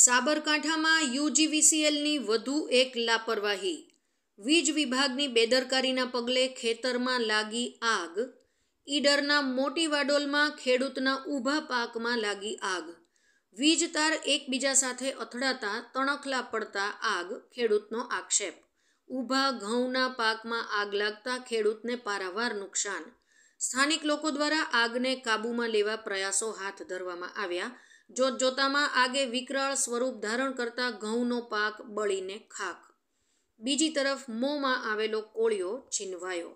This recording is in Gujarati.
સાબરકાંઠામાં યુજીવીસીએલની વધુ એક લાપરવાહી વીજ વિભાગની બેદરકારીના પગલે ખેતરમાં લાગી આગ ઈડરના મોટી વાડોલમાં ખેડૂતના ઊભા પાકમાં લાગી આગ વીજ તાર એકબીજા સાથે અથડાતા તણખલા પડતા આગ ખેડૂતનો આક્ષેપ ઊભા ઘઉંના પાકમાં આગ લાગતા ખેડૂતને પારાવાર નુકસાન સ્થાનિક લોકો દ્વારા આગને કાબૂમાં લેવા પ્રયાસો હાથ ધરવામાં આવ્યા જોતામાં આગે વિકરાળ સ્વરૂપ ધારણ કરતા ઘઉંનો પાક બળીને ખાક બીજી તરફ મોંમાં આવેલો કોળિયો છીનવાયો